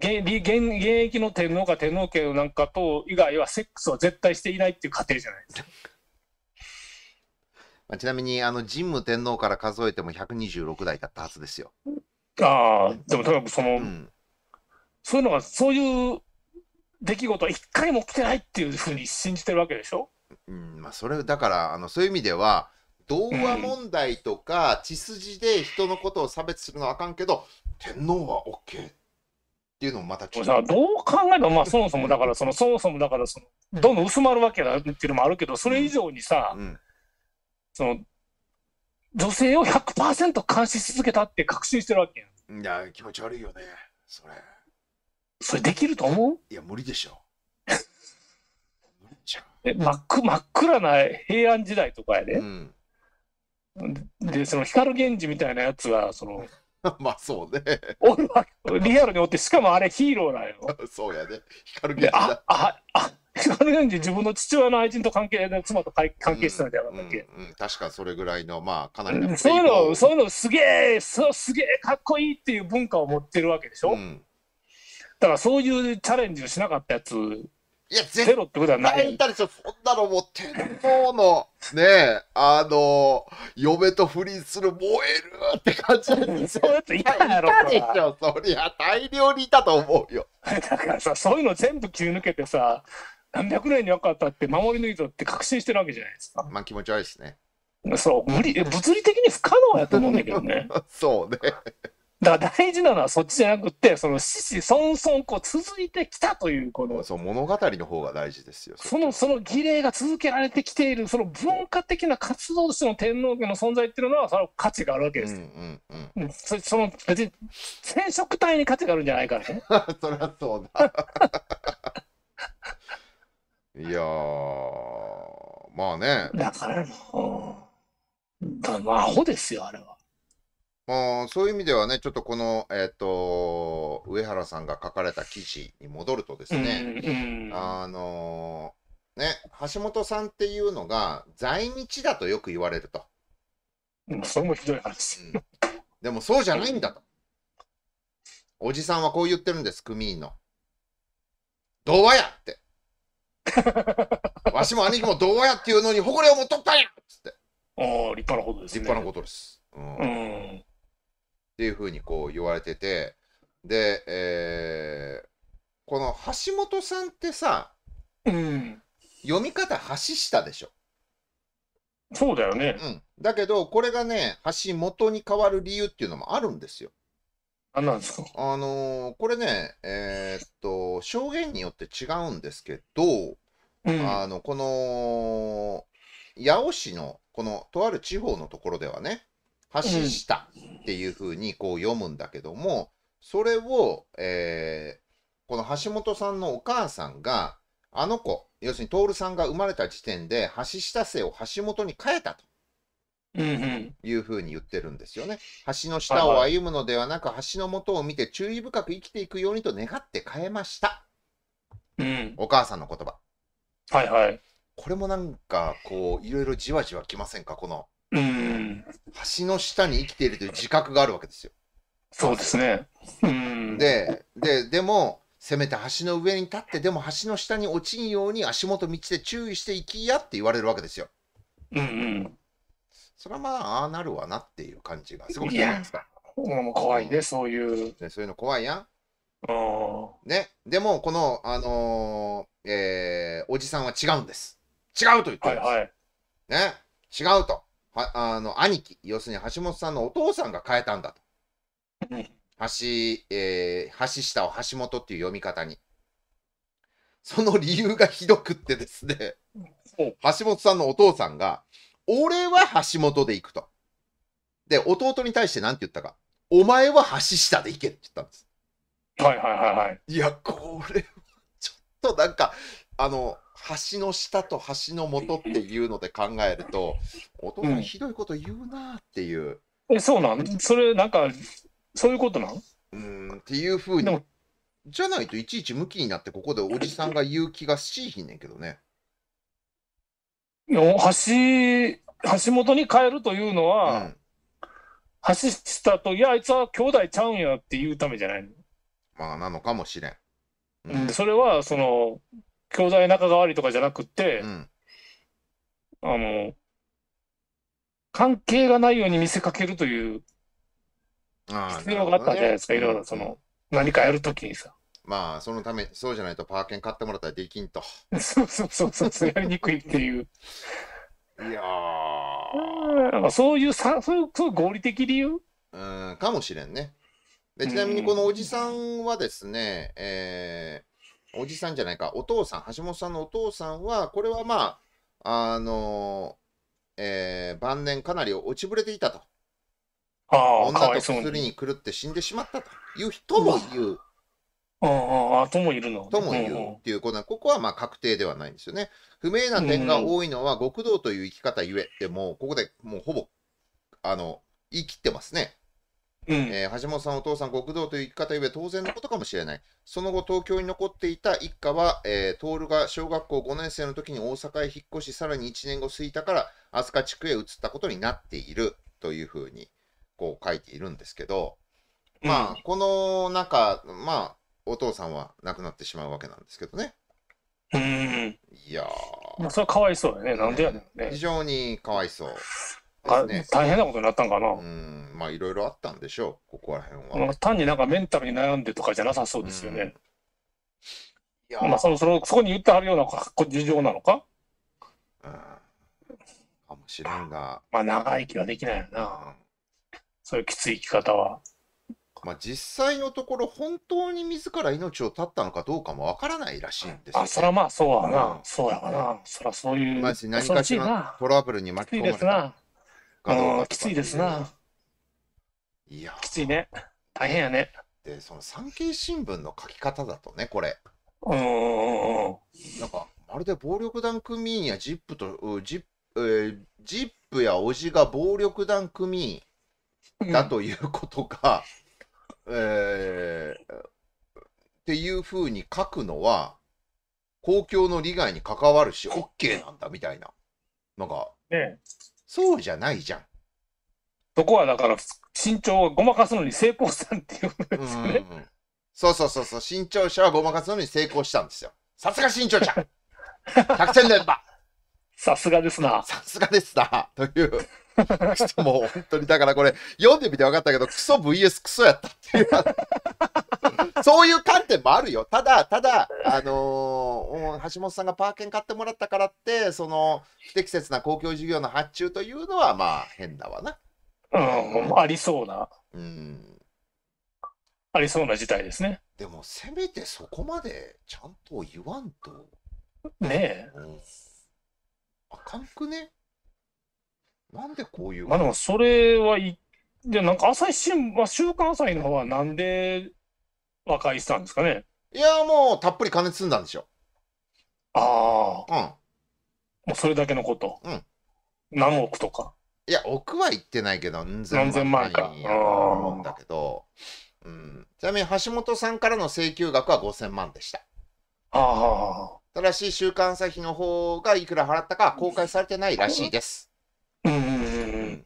現現役の天皇か天皇家なんかと以外はセックスは絶対していないっていう過程じゃないですか。まあ、ちなみにあの神武天皇から数えても126代だったはずですよ。ああでもとにその、うん、そういうのがそういう出来事は一回も起きてないっていうふうに信じてるわけでしょ、うんまあ、それだからあのそういう意味では童話問題とか血筋で人のことを差別するのはあかんけど、うん、天皇は OK っっていうのもまた違う。どう考えたら、まあ、そもそもだから、その、そもそもだからその、どんどん薄まるわけだっていうのもあるけど、それ以上にさ、うんうん、その、女性を100%監視し続けたって確信してるわけやん。いや、気持ち悪いよね、それ。それできると思ういや、無理でしょ。無理じゃん。え真っ真っ暗な平安時代とかやで。うん、で、その光源氏みたいなやつが、その、*laughs* まあそうね。リアルにおって、しかもあれヒーローだよ。*laughs* そうやね。光源氏だ。あ、あ、光源氏自分の父親の愛人と関係妻と関係してたんじゃなかったっけ、うんうん確かそれぐらいの、まあかなりな、そういうの、そういうのすげえ、すげえかっこいいっていう文化を持ってるわけでしょ、うん、だからそういうチャレンジをしなかったやついや、ゼロってことはない。そんなのもの、ねえ、あの、嫁と不倫する燃えるって感じで *laughs* そういうやろ。でしょ、そりゃ。大量にいたと思うよ。*laughs* だからさ、そういうの全部切り抜けてさ、何百年にわかったって守り抜いたって確信してるわけじゃないですか。まあ気持ち悪いですね。そう、無理、物理的に不可能やと思うんだけどね。*laughs* そうね。だから大事なのはそっちじゃなくて、その死死孫孫こう続いてきたというこのそう物語の方が大事ですよ。そのその儀礼が続けられてきているその文化的な活動としての天皇家の存在っていうのはその価値があるわけです。うんうんうん。そその別に染色体に価値があるんじゃないからね。*laughs* そりゃそうだ。*laughs* いやまあね。だからもう、まあアホですよあれは。まあ、そういう意味ではね、ちょっとこの、えっ、ー、と、上原さんが書かれた記事に戻るとですね、あのね、橋本さんっていうのが在日だとよく言われると。それもひどい話、うん、でもそうじゃないんだと。おじさんはこう言ってるんです、組員の。童話やって。*laughs* わしも兄貴も童話やっていうのに誇りを持っとったんやっつって。ああ、立派なことですね。立派なことです。うん、うんっていうふうにこう言われてて、で、えー、この橋本さんってさ、うん、読み方橋下でしょ。そうだよね。うん。だけど、これがね、橋本に変わる理由っていうのもあるんですよ。あ、なんですかあのー、これね、えー、っと、証言によって違うんですけど、うん、あの、この、八尾市の、この、とある地方のところではね、橋下っていうふうにこう読むんだけども、それを、えー、この橋本さんのお母さんが、あの子、要するに徹さんが生まれた時点で、橋下姓を橋本に変えたと。いうふうに言ってるんですよね。橋の下を歩むのではなく、橋の元を見て注意深く生きていくようにと願って変えました。うん、お母さんの言葉。はいはい。これもなんか、こう、いろいろじわじわきませんか、この。うん。橋の下に生きているという自覚があるわけですよ。そうですね。うん。で、で、でも、せめて橋の上に立って、でも橋の下に落ちんように足元道で注意していきやって言われるわけですよ。うんうん。それはまあ、ああなるわなっていう感じがすごくいじゃないですか。もう怖いね、そういう。ね、そういうの怖いやん。ね、でも、この、あのー、えー、おじさんは違うんです。違うと言ってるす。はいはい、ね、違うと。はあの兄貴、要するに橋本さんのお父さんが変えたんだと。橋、えー、橋下を橋本っていう読み方に。その理由がひどくってですね、橋本さんのお父さんが、俺は橋本で行くと。で、弟に対して何て言ったか、お前は橋下で行けって言ったんです。はいはいはいはい。いや、これはちょっとなんか、あの、橋の下と橋の元っていうので考えると、お父さんひどいこと言うなっていう。うん、え、そうなんそれ、なんか、そういうことなんうんっていうふうに。じゃないといちいち向きになってここでおじさんが言う気がしいひんねんけどね。橋、橋本に変えるというのは、うん、橋下と、いや、あいつは兄弟ちゃうんやって言うためじゃないのまあ、なのかもしれん。うん、それは、その、兄弟仲が悪いとかじゃなくて、うん、あの、関係がないように見せかけるという必要があったんじゃないですか、ね、いろいろその、何かやるときにさ。まあ、そのため、そうじゃないとパーケン買ってもらったらできんと。そうそうそうそう、やりにくいっていう。いやー。なんかそういうさ、そういうそう合理的理由うん、かもしれんね。でちなみにこのおじさんはですね、えー、おじさんじゃないか、お父さん、橋本さんのお父さんは、これはまあ、あの、えー、晩年かなり落ちぶれていたと。女と薬に狂って死んでしまったという人も言う。ああ、ともいるの。とも言うっていうことは、ここはまあ確定ではないんですよね。不明な点が多いのは、極道という生き方ゆえ、でも、ここでもうほぼ、あの、言い切ってますね。えー、橋本さん、お父さん、極道という生き方ゆえ当然のことかもしれない。その後、東京に残っていた一家は、えー、徹が小学校5年生の時に大阪へ引っ越し、さらに1年後過ぎたから、飛鳥地区へ移ったことになっているというふうにこう書いているんですけど、まあ、この中、まあ、お父さんは亡くなってしまうわけなんですけどね。うん。いやー。それはかわいそうだね。なんでやねんね。非常にかわいそう。ね、大変なことになったんかな。うんまあいろいろあったんでしょう、ここら辺は、まあ。単になんかメンタルに悩んでとかじゃなさそうですよね。いやまあそのそのそこに言ってはるような事情なのか、うん、かもしれんが。まあ長生きはできないよな、うん、そういうきつい生き方は。まあ、実際のところ本当に自ら命を絶ったのかどうかもわからないらしいんです、ね、あそらまあそうやな、うん、そうやなそらそういう何かしらトラブルに巻き込まれたかどうかきついですな。いや。きついね。大変やね。で、その産経新聞の書き方だとね、これ。うん。なんか、まるで暴力団組員やジップと、ジップ、えー、ジップやおじが暴力団組員だということが、うん、えー、っていうふうに書くのは、公共の利害に関わるし、OK なんだみたいな。なんか、ね、そうじゃないじゃん。そこはだから、身長をごまかすのに成功したっていうことですよね。うんうん、そうそうそうそう、身長者はごまかすのに成功したんですよ。さすが身長者 !100 点連覇さすがですな。さすがですな。というもう本当に、だからこれ、読んでみて分かったけど、クソ VS クソやったっていう。そういう観点もあるよ。ただ、ただ、あのー、橋本さんがパーケン買ってもらったからって、その、不適切な公共事業の発注というのは、まあ、変だわな。うん、ありそうな。うん。ありそうな事態ですね。でも、せめてそこまでちゃんと言わんと。ねえ。うん、あかんくねなんでこういう。まあでもそれはいでなんか朝日新聞、週刊朝日の方はなんで和解したんですかね。いやもうたっぷり金積んだんでしょ。ああ。うん。もうそれだけのこと。うん。何億とか。いや、億は言ってないけど、何千万か。やと思うんだけど、うん、ちなみに橋本さんからの請求額は5000万でした。ああ。ただし、週刊朝日の方がいくら払ったか公開されてないらしいです。うんい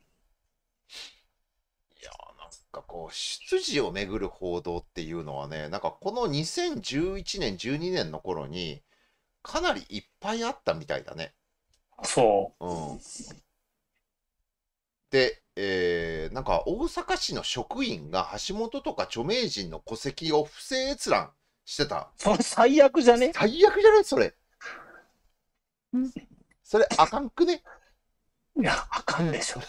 やなんかこう、出自をめぐる報道っていうのはね、なんかこの2011年、12年の頃に、かなりいっぱいあったみたいだね。そう。うん。で、えー、なんか大阪市の職員が橋本とか著名人の戸籍を不正閲覧してた。それ最悪じゃね最悪じゃないそれ。それあかんくねいや、あかんでしょ。こ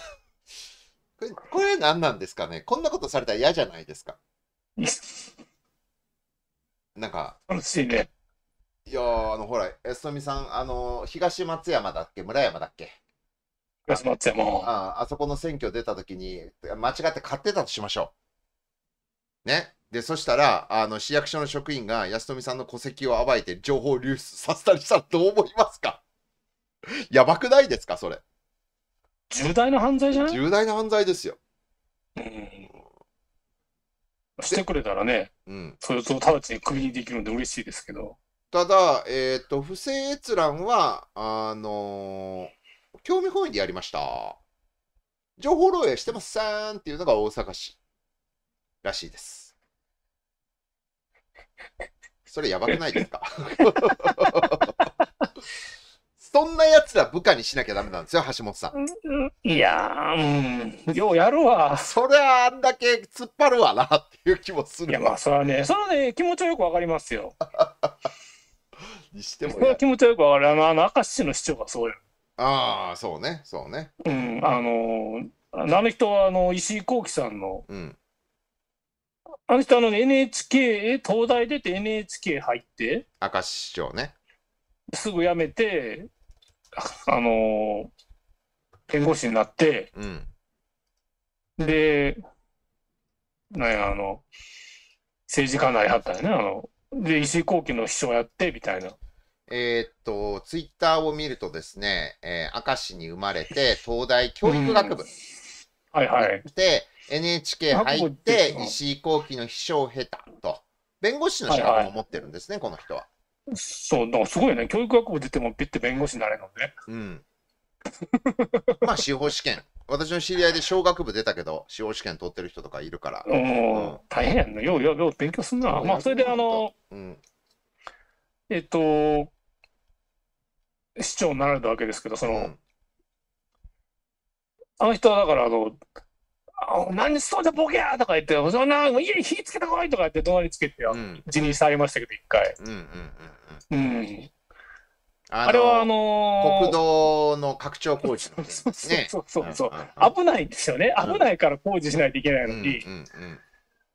れ、これ何なんですかねこんなことされたら嫌じゃないですか。*laughs* なんか。楽しいね。いやあの、ほら、安富さん、あの、東松山だっけ村山だっけ東松山。ああそこの選挙出た時に、間違って買ってたとしましょう。ね。で、そしたら、あの、市役所の職員が安富さんの戸籍を暴いて情報流出させたりしたらどう思いますかやばくないですか、それ。重大な犯罪じゃない重大な犯罪ですよ。うん、してくれたらね、うん、それを直ちにクビにできるんで嬉しいですけど。ただ、えっ、ー、と、不正閲覧は、あのー、興味本位でやりました。情報漏洩してますーんっていうのが大阪市らしいです。それやばくないですか *laughs* そんな奴ら部下にしなきゃダメなんですよ、橋本さん。いやー、ようやるわ。そりゃあんだけ突っ張るわなっていう気もするいや、まあ、それはね、それはね、気持ちはよくわかりますよ。にしても。それは気持ちはよくわかる。あの、あの明石市の市長がそうよ。ああ、そうね、そうね。うん、あのー、あの人は、あの、石井幸喜さんの、うん。あの人、あの、NHK、東大出て NHK 入って。明石市長ね。すぐ辞めて、*laughs* あの弁護士になって、うん、で、なんや、あの、政治家内なはったんやね、あの、で、石井幸輝の秘書やって、みたいな。えー、っと、ツイッターを見るとですね、えー、明石に生まれて、東大教育学部。はいはい。で、NHK 入って、石井幸輝の秘書を経たと。弁護士の資格も持ってるんですね、はいはい、この人は。そう、だからすごいね。教育学部出てもピッて弁護士になれるのね。うん。*laughs* まあ、司法試験。私の知り合いで小学部出たけど、司法試験取ってる人とかいるから。うん、大変やんね。よう、よう、よう勉強すんな。まあ、それであの、うん、えっと、市長になられたわけですけど、その、うん、あの人はだから、あの、お前そうじゃボケやとか言って、そんな、家に火つけてこいとか言って怒鳴りつけて、うん、辞任されましたけど、一回。うんうんうんうん。うあれはあのー、国道の拡張工事、ね、そうそうそうそう、ううん、危ないんですよね。危ないから工事しないといけないのに、うん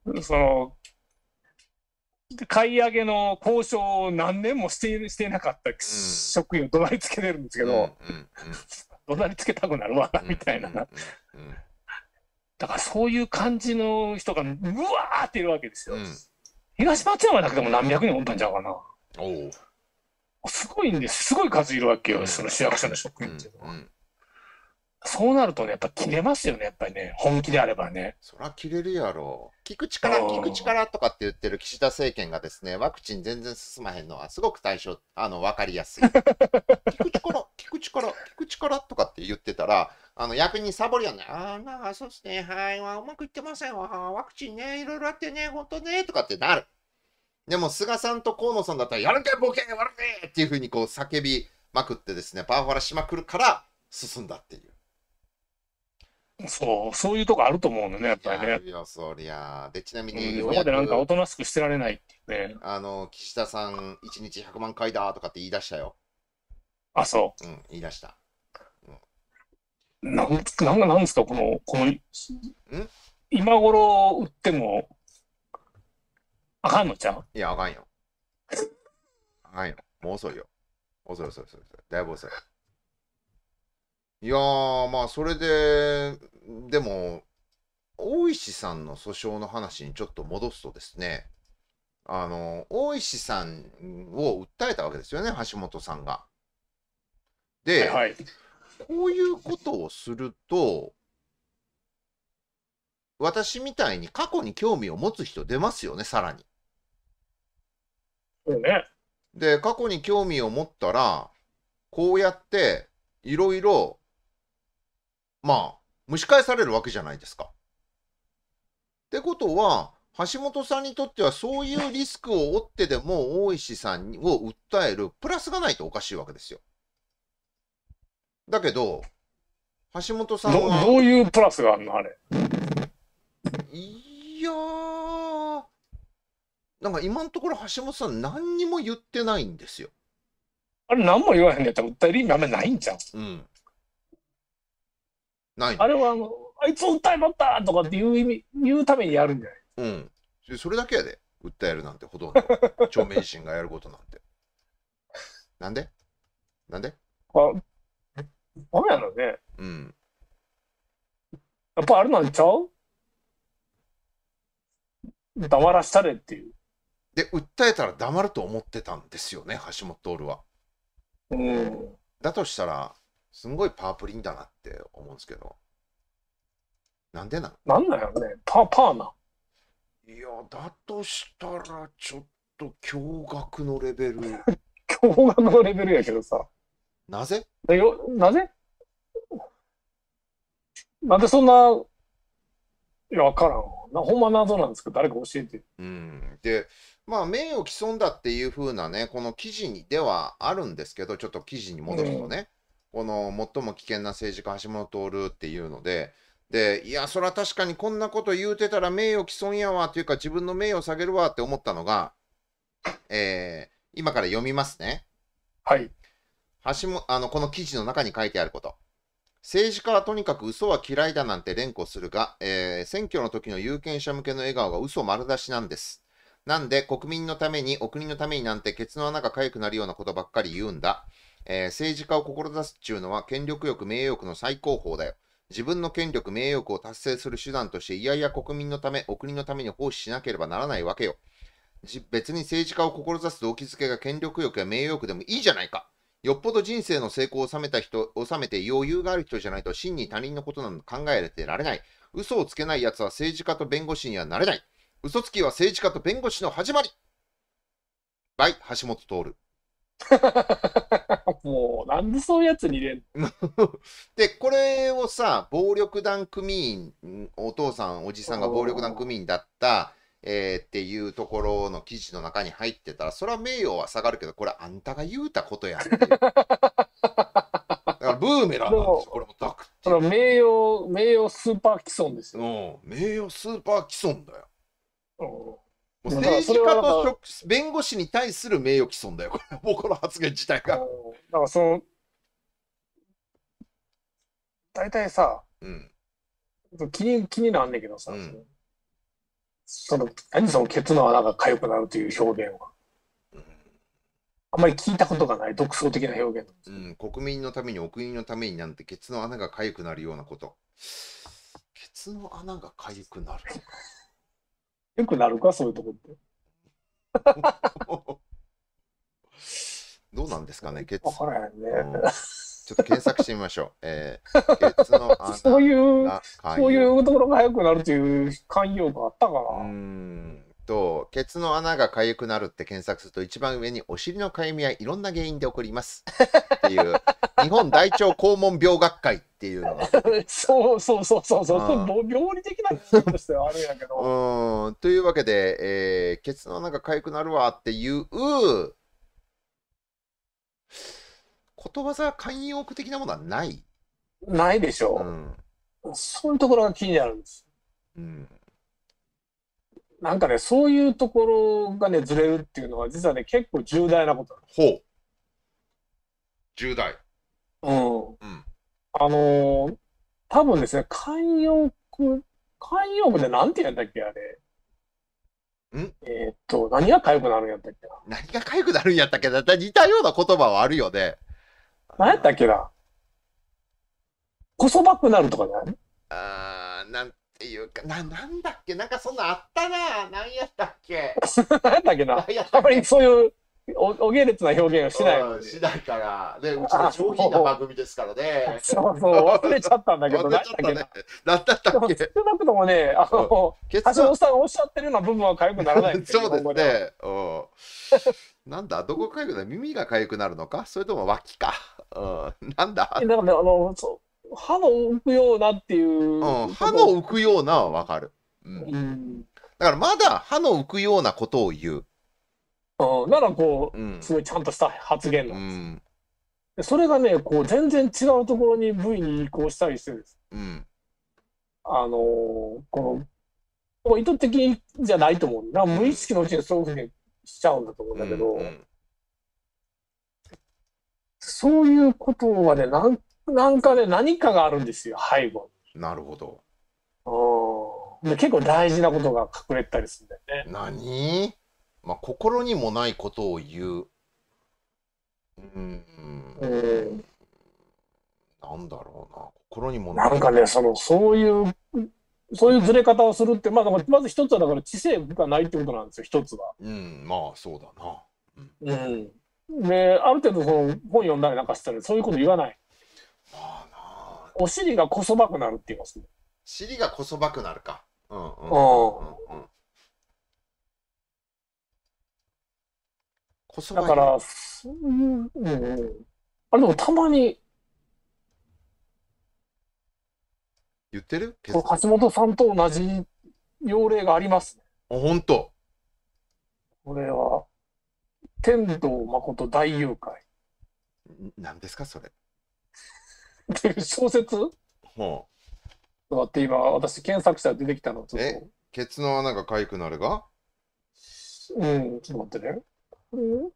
うんうん、その、買い上げの交渉を何年もしてしてなかった職員を怒鳴りつけてるんですけど、うん怒鳴りつけたくなるわ、みたいな。うんうんうんうんだからそういう感じの人がうわーっているわけですよ。うん、東松山だけでも何百人おったんちゃうかな。すごいんです。すごい数いるわけよ、その市役所の職員っていうのは。うんうんそうなるとね、やっぱ切れますよね、やっぱりね、本気であればね。そりゃ切れるやろ。聞く力、聞く力とかって言ってる岸田政権がですね、ワクチン全然進まへんのは、すごく対象、あの、わかりやすい。*laughs* 聞く力、聞く力、聞く力とかって言ってたら、あの、役にサボるよね。ああ、あ、そうですね。はい。はうまくいってませんわ。ワクチンね、いろいろあってね、ほんとね、とかってなる。でも、菅さんと河野さんだったら、やるけ、ボケ、るけっていうふうにこう叫びまくってですね、パワハラしまくるから進んだっていう。そう、そういうとこあると思うのね、やっぱりね。いや、そりゃ。で、ちなみに、今までなんかおとなしくしてられないっていうね。あの、岸田さん、1日100万回だとかって言い出したよ。あ、そう。うん、言い出した。なんなんなんですか、この、この、今頃売っても、あかんのちゃういや、あかんよ。あかんよ。もう遅いよ。遅い遅い遅い遅い。だいぶ遅い。いやー、まあ、それで、でも、大石さんの訴訟の話にちょっと戻すとですね、あの、大石さんを訴えたわけですよね、橋本さんが。で、はいはいこういうことをすると、私みたいに過去に興味を持つ人出ますよね、さらに。そうね。で、過去に興味を持ったら、こうやっていろいろ、まあ、蒸し返されるわけじゃないですか。ってことは、橋本さんにとってはそういうリスクを負ってでも大石さんを訴えるプラスがないとおかしいわけですよ。だけど、橋本さんどは、どういうプラスがあるのあれ。いやー、なんか今のところ橋本さん何にも言ってないんですよ。あれ何も言わへんねやったら訴える意味あんまりないんじゃん。うん。ないあれはあの、あいつを訴えまったとかっていう意味、言うためにやるんじゃないうん。それだけやで、訴えるなんてほとんど。著名人がやることなんて。なんでなんであダメやろね。うん。やっぱあれなんちゃう黙らしたれっていう。で、訴えたら黙ると思ってたんですよね、橋本徹は。うん。だとしたら、すんごいパープリンだなって思うんですけど。なんでなのなんだよね。パーパーな。いや、だとしたら、ちょっと驚愕のレベル。*laughs* 驚愕のレベルやけどさ。なぜよなぜなんでそんな、いや、わからん。なほんま謎なんですけど、誰か教えて。うん。で、まあ、名誉毀損だっていうふうなね、この記事にではあるんですけど、ちょっと記事に戻るとね、うん、この最も危険な政治家、橋本徹っていうので、で、いや、そら確かにこんなこと言うてたら名誉毀損やわというか、自分の名誉下げるわって思ったのが、えー、今から読みますね。はい。橋も、あの、この記事の中に書いてあること。政治家はとにかく嘘は嫌いだなんて連呼するが、えー、選挙の時の有権者向けの笑顔が嘘丸出しなんです。なんで国民のために、お国のためになんてケツの穴が痒くなるようなことばっかり言うんだ。えー、政治家を志すっちゅうのは権力欲、名誉欲の最高峰だよ。自分の権力、名誉欲を達成する手段として、いやいや国民のため、お国のために奉仕しなければならないわけよ。別に政治家を志す動機づけが権力欲や名誉欲でもいいじゃないか。よっぽど人生の成功を収めた人、収めて余裕がある人じゃないと真に他人のことなど考えてられない。嘘をつけない奴は政治家と弁護士にはなれない。嘘つきは政治家と弁護士の始まり。バイ、橋本徹。*laughs* もう、なんでそういうやつに入れんの *laughs* で、これをさ、暴力団組員、お父さん、おじさんが暴力団組員だったえー、っていうところの記事の中に入ってたら、それは名誉は下がるけど、これあんたが言うたことやん。*laughs* だからブーメランなんですよ、これもダクって名誉、名誉スーパー既存ですよ。うん、名誉スーパー既存だよ。うん政治家と弁護士に対する名誉既存だよ、これ、僕の発言自体が。だからその、大体さ、うん、気に気になんねんけどさ、うん、その、何そのケツの穴が痒くなるという表現は。あんまり聞いたことがない独創的な表現。うん、国民のために、お国のためになんて、ケツの穴が痒くなるようなこと。ケツの穴が痒くなる。*laughs* よくなるか、そういうとこって。*laughs* どうなんですかね、ケツ。分からへんね。ちょっと検索してみましょう。えー、*laughs* の穴そういう、そういうところがよくなるという慣用があったかな。うんと、ケツの穴が痒くなるって検索すると一番上にお尻のかゆみはいろんな原因で起こりますっていう、日本大腸肛門病学会っていうのが。*laughs* そうそうそうそうそう、うん、病理的なこととしてはあるんやけど。うん、というわけで、えー、ケツの穴が痒くなるわっていう、ことわざ慣用句的なものはないないでしょう、うん、そういうところが気になるんです、うん、なんかねそういうところがねずれるっていうのは実はね結構重大なことほう重大うん、うん、あのー、多分ですね慣用句慣用句でなんて言うんだっけあれんえっと、何が痒くなるんやったっけ何が痒くなるんやったっけだ似たような言葉はあるよね。何やったっけなこそばくなるとかじゃないあー、なんていうか、な、なんだっけなんかそんなあったな何やったっけ何やったっけなやっあまりそういうおお下劣な表現をしない、うん、しないから、ね、うちの上品な番組ですからね。そうそう、忘れちゃったんだけど、*laughs* 何だっけな。何だったっけ少なくともね、あの、うん、橋本さんがおっしゃってるような部分は痒くならない、そうですね。なんだどこかゆくなる耳がかゆくなるのかそれとも脇か、うん、なんだだから、ね、あのそ歯の浮くようなっていう、うん、歯の浮くようなはわかる、うん、うん、だからまだ歯の浮くようなことを言う、うん、ならこう、うん、すごいちゃんとした発言なんです、うんそれがね、こう全然違うところに部位に移行したりしてるんです。うん、あのー、この、意図的じゃないと思う。無意識のうちにそういうふうにしちゃうんだと思うんだけど、うんうん、そういうことはねなんかね何かがあるんですよ背後に。なるほど。で結構大事なことが隠れたりするんだよね。何まあ心にもないことを言う。うん。うん、なんだろうな。心にもない。なんかね、その、そういうそういうずれ方をするって、まあ、まず一つはだから知性がないってことなんですよ、一つは。うん、まあそうだな。うん。うん、で、ある程度その本読んだりなんかしたら、そういうこと言わない。まあな。お尻がこそばくなるって言いますね。尻がこそばくなるか。うんうんうんうん、うん。こそばだから、うん、うん。あれでもたまに言ってるこれ橋本さんと同じ用例があります、あ、本当。これは、天童誠大誘拐。何ですか、それ。っていう小説ほう。だって今、私、検索したら出てきたの、ちょっと。ケツの穴がかゆくなるがうん、ちょっと待ってね。うん、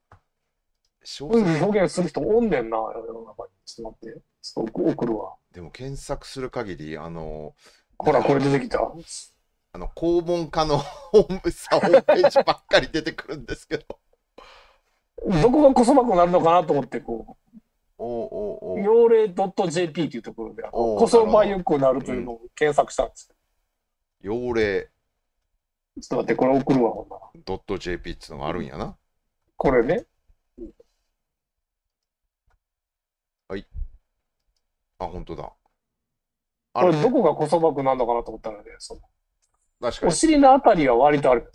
小説、うん、表現する人おんねんな、世の中に。ちょっと待って。そご送るわ。でも検索する限り、あの、ほら、これ出てきた。あの、肛門科の *laughs* ホームさ、ホームページばっかり出てくるんですけど。どこがこそばくなるのかなと思って、こう。おうおうおう幼霊 .jp というところで、こそばゆくなるというのを検索したんです。うれ幼霊。ちょっと待って、これ送るわ、ほんなら。.jp っていうのがあるんやな。これね。あ、本当だ。あこれどこがこそばくなるのかなと思ったので、その確かお尻のあたりは割とある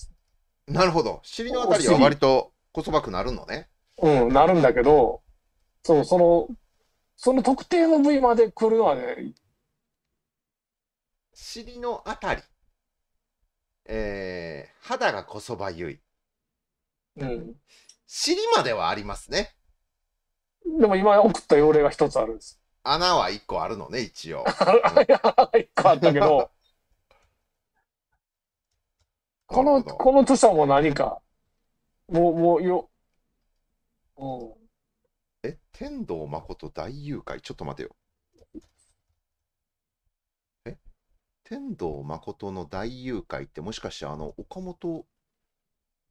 なるほど。尻のあたりは割とこそばくなるのね。うん、なるんだけど、そう、その、その特定の部位まで来るのはね、尻のあたり。えー、肌がこそばゆい。うん。尻まではありますね。でも今送った要例が一つあるんです。穴は1個あるのね、一応。1個あったけど、*laughs* この、この著者も何か、もう、もう、よ、うん。え、天童誠大誘拐、ちょっと待てよ。え、天童誠の大誘拐ってもしかしてあの、岡本、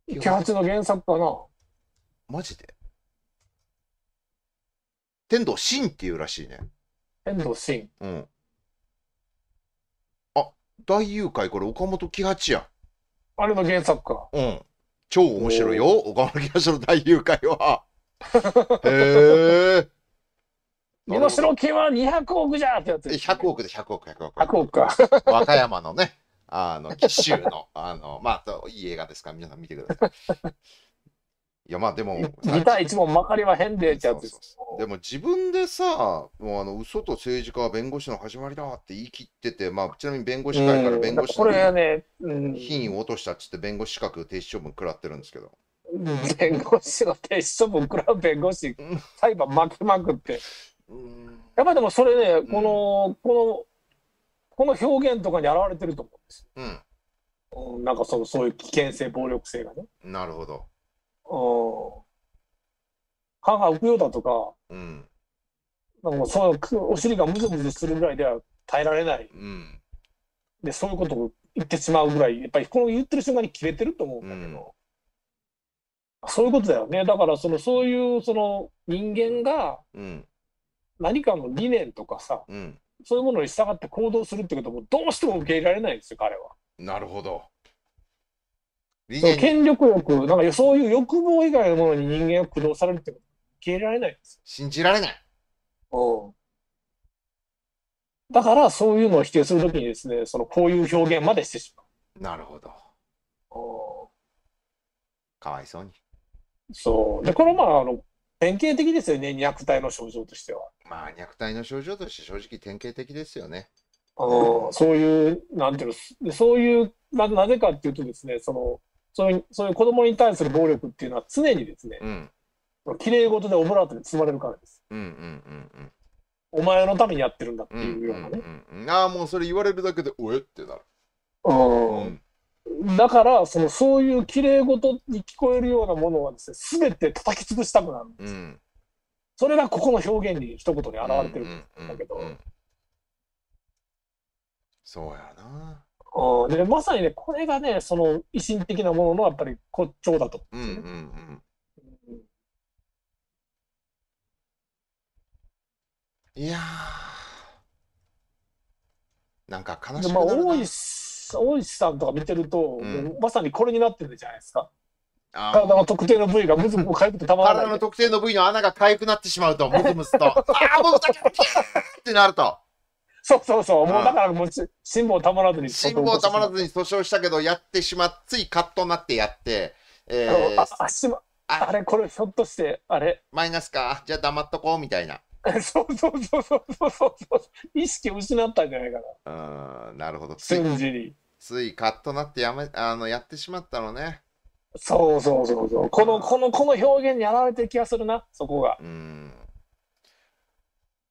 揮発の原作かなマジで天童真っていうらしいね。天童真。うん。あ、大誘拐、これ岡本喜八や。あれの原作か。うん。超面白いよ、岡本喜八の大誘拐は。*laughs* へえ。身代金は200億じゃってやつ。100億で100億、100億。100億か。和歌山のね、あの、紀州の、あの、まあ、いい映画ですから、皆さん見てください。いやまあでも2対一もまかりはへんでってやつですでも自分でさもうあの嘘と政治家は弁護士の始まりだって言い切ってて、まあ、ちなみに弁護士会から弁護士の品位を落としたっつって弁護士資格停止処分食らってるんですけど。弁護士の停止処分食らう弁護士裁判負けまくって。やっぱりでもそれね、この、このこの表現とかに表れてると思うんですよ。うん、なんかそのそういう危険性暴力性がね。なるほど。歯が浮くようだとか、うん、なんかそお尻がむずむずするぐらいでは耐えられない、うん、でそういうことを言ってしまうぐらいやっぱりこの言ってる瞬間に切れてると思うんだけど、うん、そういうことだよねだからそのそういうその人間が何かの理念とかさ、そういうものに従って行動するってこともどうしても受け入れられないんですよ彼は。なるほど。そう権力欲、なんかそういう欲望以外のものに人間を駆動されるってこと、消えられないんです信じられない。おだからそういうのを否定するときにですね、そのこういう表現までしてしまう。なるほど。おかわいそうに。そう。で、これまあ、あの、典型的ですよね、虐待の症状としては。まあ、虐待の症状として正直典型的ですよね。あの、そういう、なんていうの、そういう、な、なぜかっていうとですね、その、そういうそういう子供に対する暴力っていうのは常にですね、うん、きれい事でオブラートに包まれるからです。うんうんうんうんお前のためにやってるんだっていうようなね。うんうんうん、ああもうそれ言われるだけでおえってなる。うん、だからそのそういうきれい事に聞こえるようなものはですね全て叩き潰したくなるんです、うん、それがここの表現に一言に表れてるんだけど、うんうんうんうん、そうやなでまさにねこれがねその維新的なもののやっぱり骨頂だと、いやなんか悲しくなな、大石さんとか見てると、うん、まさにこれになってるじゃないですか体の特定の部位がムズムかゆくてたまらない体の特定の部位の穴がかゆくなってしまうとムズムズと *laughs* ああ僕だけってなるとそうそうそう、もうだからもう辛抱たまらずに。辛抱たまらずに訴訟したけど、やってしまっ、ついカットになってやって、えー、あああれ、これひょっとして、あれ。マイナスか、じゃあ黙っとこうみたいな。そ *laughs* うそうそうそうそうそうそう、意識失ったんじゃないかな。うん、なるほど。ついついカッとなってやめあのやってしまったのね。そうそうそうそう。このこのこの表現に表れてる気がするな、そこが。うん。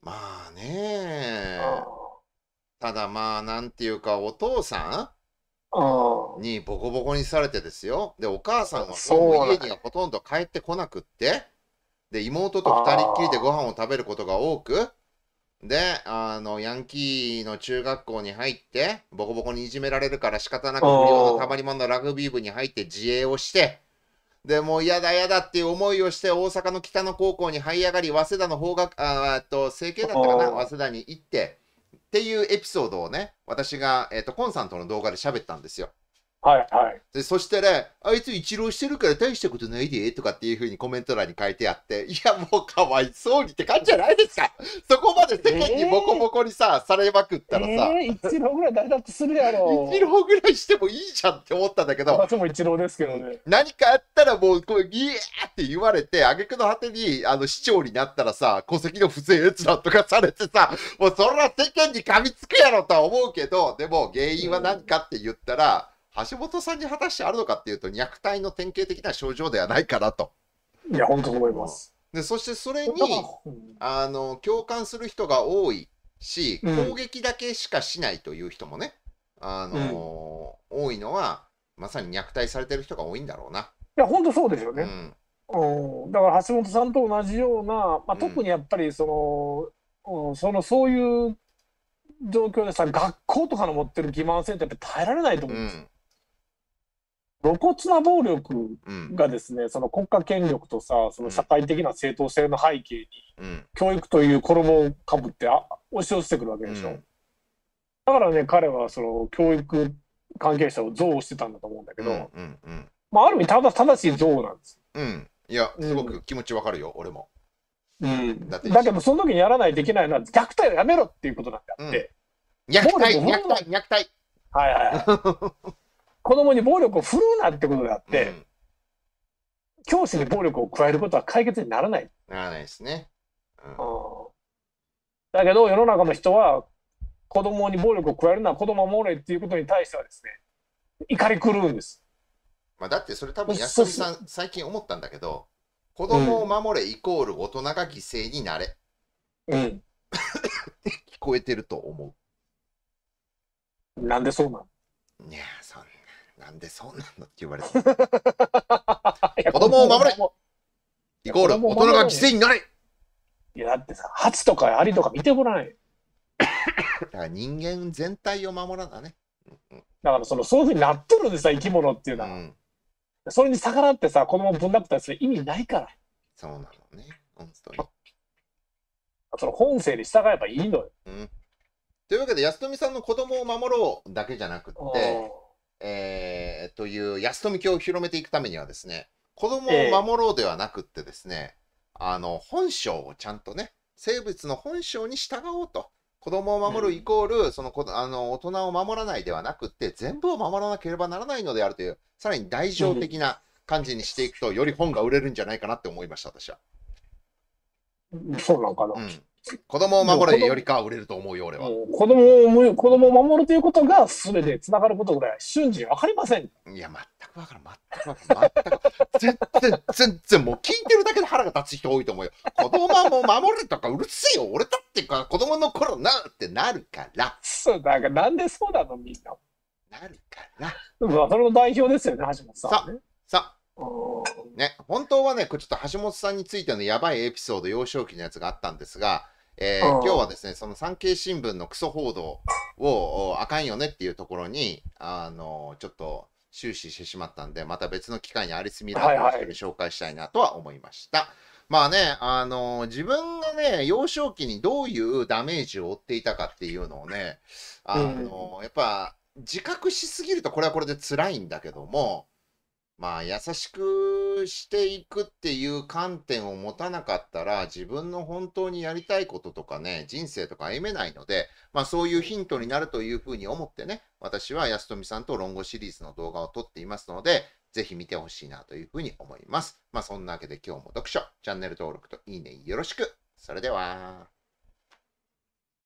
まあねあただまあ、なんていうか、お父さんにボコボコにされてですよ。で、お母さんはそ家にはほとんど帰ってこなくって、で、妹と2人っきりでご飯を食べることが多く、で、あの、ヤンキーの中学校に入って、ボコボコにいじめられるから仕方なく、無料のたまりものラグビー部に入って自衛をして、で、もう嫌だ嫌だっていう思いをして、大阪の北野高校に這い上がり、早稲田の方角、あっと、整形だったかな、早稲田に行って、ていうエピソードをね、私が、えっ、ー、と、コンさんとの動画で喋ったんですよ。はいはい、でそしたら、あいつ一浪してるから大したことないでとかっていうふうにコメント欄に書いてあって、いや、もうかわいそうにって感じじゃないですか、*laughs* そこまで世間にボコボコにさ、えー、されまくったらさ、えー、一浪ぐらい誰だってするやろ、一浪ぐらいしてもいいじゃんって思ったんだけど、も一浪ですけどね、何かあったらもう、こうギーって言われて、挙句の果てにあの市長になったらさ、戸籍の不正閲覧とかされてさ、もうそりゃ世間に噛みつくやろとは思うけど、でも原因は何かって言ったら、うん橋本さんに果たしてあるのかっていうと、虐待の典型的な症状ではないかなと。いや、本当思います。でそしてそれに、あの共感する人が多いし、攻撃だけしかしないという人もね、あの、うん、多いのは、まさに虐待されてる人が多いんだろうな。いや、本当そうですよね。うん、だから橋本さんと同じような、まあ、特にやっぱりその、うん、そのそういう状況でさ学校とかの持ってる欺瞞性ってやっぱ耐えられないと思うんです、露骨な暴力がですね、うん、その国家権力とさその社会的な正当性の背景に、うん、教育という衣をかぶってあ押し寄せてくるわけでしょ、うん、だからね彼はその教育関係者を憎悪してたんだと思うんだけど、まあ、ある意味ただ正しい憎悪なんです。うんいやすごく気持ちわかるよ、俺も。うん、だけどその時にやらないといけないのは虐待をやめろっていうことなんであって、虐待虐待虐待はいはい、は *laughs* い子供に暴力を振るうなってことであって、うん、教師に暴力を加えることは解決にならない。ならないですね。うん、だけど世の中の人は子供に暴力を加えるのは子供を守れっていうことに対してはですね怒り狂うんです。まあ、だってそれ多分安住さん最近思ったんだけど子供を守れイコール大人が犠牲になれ。うん。聞こえてると思う。なんでそうなのいやなんでそうなんだって言われて *laughs* 子供を守れイコール大人が犠牲になれいやだってさハツとかアリとか見てもらえだから人間全体を守らなね、んだからそのそういうふうになっとるんでさ生き物っていうのは、うん、それに逆らってさ子供をぶん殴ったりする意味ないからそうなのね本当にその本性に従えばいいのよ、うんというわけで、安富さんの子供を守ろうだけじゃなくて、えという安富教を広めていくためにはですね、子供を守ろうではなくってですね、えー、あの、本性をちゃんとね、生物の本性に従おうと。子供を守るイコール、うん、その子あの大人を守らないではなくって全部を守らなければならないのであるというさらに代償的な感じにしていくと、うん、より本が売れるんじゃないかなって思いました私は。そうなのかな、うん子供を守るよりかは売れると思うよ、俺は。子供を、子供を守るということが全てつながることぐらい、瞬時わ分かりません。いや、全く分からん、全く分からん、全く。全然、全然、もう聞いてるだけで腹が立つ人多いと思うよ。子供はもう守るとかうるせえよ、俺だってか、子供の頃なってなるから。そう、なんかなんでそうなの、みんな。なるから。うわ、それの代表ですよね、橋本さん、さ、さ。ね、本当はね、ちょっと橋本さんについてのやばいエピソード幼少期のやつがあったんですが、えー、今日はですね、その産経新聞のクソ報道をあかんよねっていうところに、あのちょっと終始してしまったんで、また別の機会にありすぎだという人紹介したいなとは思いました。はいはい、まあね、あの自分がね、幼少期にどういうダメージを負っていたかっていうのをね、あの、うん、やっぱ自覚しすぎるとこれはこれで辛いんだけども、まあ、優しくしていくっていう観点を持たなかったら、自分の本当にやりたいこととかね、人生とか歩めないので、まあ、そういうヒントになるというふうに思ってね、私は安富さんと論語シリーズの動画を撮っていますので、ぜひ見てほしいなというふうに思います。まあ、そんなわけで今日も読書、チャンネル登録といいねよろしく。それでは。